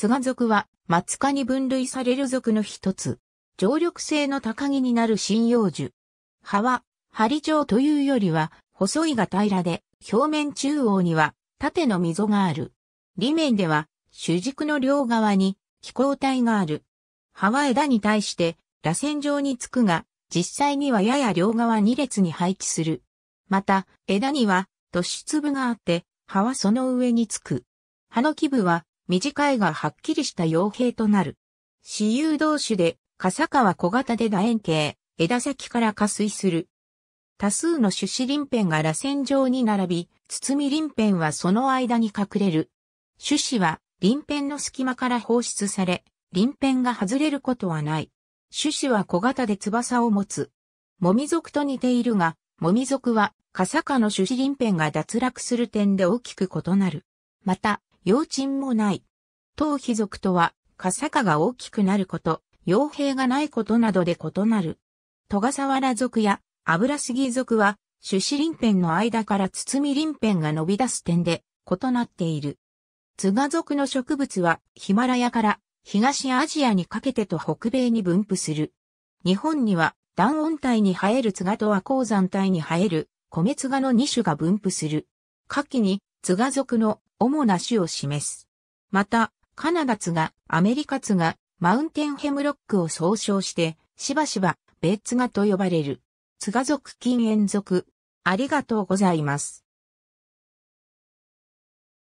津賀族は、松科に分類される族の一つ。常緑性の高木になる針葉樹。葉は、針状というよりは、細いが平らで、表面中央には、縦の溝がある。裏面では、主軸の両側に、気候体がある。葉は枝に対して、螺旋状につくが、実際にはやや両側2列に配置する。また、枝には、突出部があって、葉はその上につく。葉の基部は、短いがはっきりした傭兵となる。私有同種で、笠川小型で楕円形、枝先から下水する。多数の種子鱗片が螺旋状に並び、包み鱗片はその間に隠れる。種子は鱗片の隙間から放出され、鱗片が外れることはない。種子は小型で翼を持つ。もみ属と似ているが、もみ属は、カサカの種子鱗片が脱落する点で大きく異なる。また、幼賃もない。当貴族とは、笠坂が大きくなること、傭兵がないことなどで異なる。戸笠原族や油杉族は、種子林辺の間から包み林辺が伸び出す点で異なっている。津賀族の植物はヒマラヤから東アジアにかけてと北米に分布する。日本には断温帯に生える津賀とは鉱山帯に生える米津賀の2種が分布する。夏季に津賀族の主な種を示す。また、カナダツが、アメリカツが、マウンテンヘムロックを総称して、しばしば、ベッツガと呼ばれる。ツガ族禁煙族。ありがとうございます。